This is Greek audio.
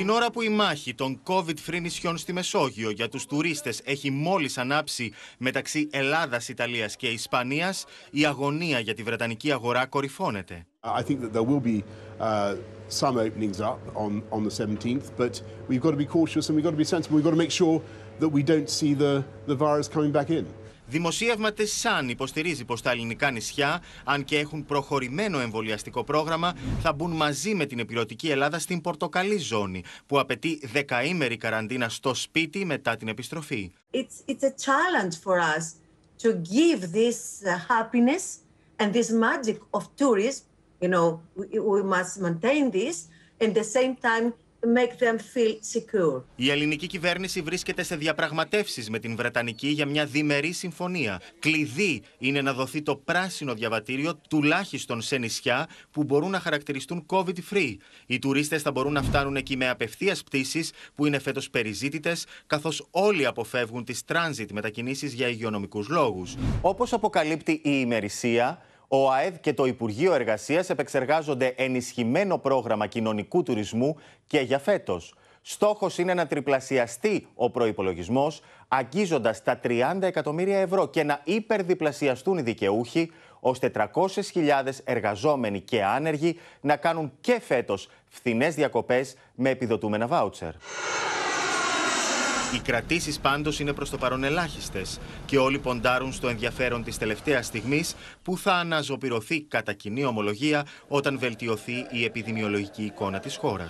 Την ώρα που η μάχη των COVID-free νησιών στη Μεσόγειο για τους τουρίστες έχει μόλις ανάψει μεταξύ Ελλάδας, Ιταλίας και Ισπανίας, η αγωνία για τη Βρετανική αγορά κορυφώνεται. I think that there will be uh, some openings up on, on the 17th, but we've got to be cautious and we've got to be sensible. We've got to make sure that we don't see the, the virus coming back in. Δημοσίευμα της ΣΑΝ υποστηρίζει πως τα ελληνικά νησιά, αν και έχουν προχωρημένο εμβολιαστικό πρόγραμμα, θα μπουν μαζί με την επιρωτική Ελλάδα στην πορτοκαλί ζώνη, που απαιτεί δεκαήμερη καραντίνα στο σπίτι μετά την επιστροφή. It's, it's a to give this uh, happiness and this magic of tourism. You know, we, must maintain this. At the same time, make them feel secure. Η ελληνική κυβέρνηση βρίσκεται σε διαπραγματεύσεις με την Βρετανική για μια διμερή συμφωνία. Κλειδί είναι να δοθεί το πράσινο διαβατήριο τουλάχιστον σε νησιά που μπορούν να χαρακτηριστούν COVID-free. Οι τουρίστες θα μπορούν να φτάνουν εκεί με απευθείας πτήσεις που είναι φέτος περιζήτητες, καθώς όλοι αποφεύγουν τις transit μετακινήσεις για υγειονομικούς λόγους. Όπως αποκαλύπτει η ημερησία, ο ΑΕΔ και το Υπουργείο Εργασίας επεξεργάζονται ενισχυμένο πρόγραμμα κοινωνικού τουρισμού και για φέτος. Στόχος είναι να τριπλασιαστεί ο προϋπολογισμός, αγγίζοντας τα 30 εκατομμύρια ευρώ και να υπερδιπλασιαστούν οι δικαιούχοι, ώστε 400.000 εργαζόμενοι και άνεργοι να κάνουν και φέτος φθηνές διακοπές με επιδοτούμενα βάουτσερ. Οι κρατήσεις πάντως είναι προς το παρόν ελάχιστες και όλοι ποντάρουν στο ενδιαφέρον της τελευταίας στιγμής που θα αναζωπηρωθεί κατά κοινή ομολογία όταν βελτιωθεί η επιδημιολογική εικόνα της χώρας.